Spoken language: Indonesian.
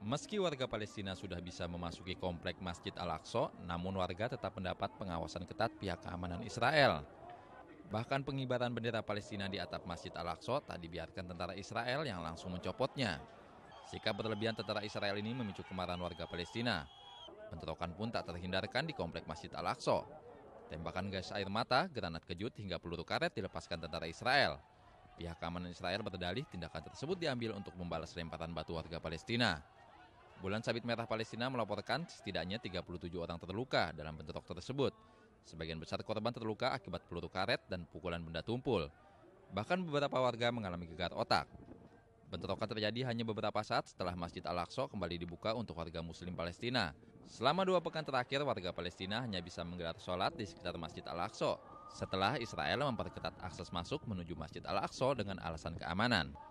Meski warga Palestina sudah bisa memasuki komplek Masjid Al-Aqsa, namun warga tetap mendapat pengawasan ketat pihak keamanan Israel. Bahkan pengibaran bendera Palestina di atap Masjid Al-Aqsa tak dibiarkan tentara Israel yang langsung mencopotnya. Sikap berlebihan tentara Israel ini memicu kemarahan warga Palestina. Bentrokan pun tak terhindarkan di komplek Masjid Al-Aqsa. Tembakan gas air mata, granat kejut hingga peluru karet dilepaskan tentara Israel. Pihak keamanan Israel berdalih tindakan tersebut diambil untuk membalas lemparan batu warga Palestina. Bulan Sabit Merah Palestina melaporkan setidaknya 37 orang terluka dalam bentrok tersebut. Sebagian besar korban terluka akibat peluru karet dan pukulan benda tumpul. Bahkan beberapa warga mengalami gegar otak. Bentrokan terjadi hanya beberapa saat setelah Masjid Al-Aqsa kembali dibuka untuk warga muslim Palestina. Selama dua pekan terakhir, warga Palestina hanya bisa menggelar sholat di sekitar Masjid Al-Aqsa setelah Israel memperketat akses masuk menuju Masjid Al-Aqsa dengan alasan keamanan.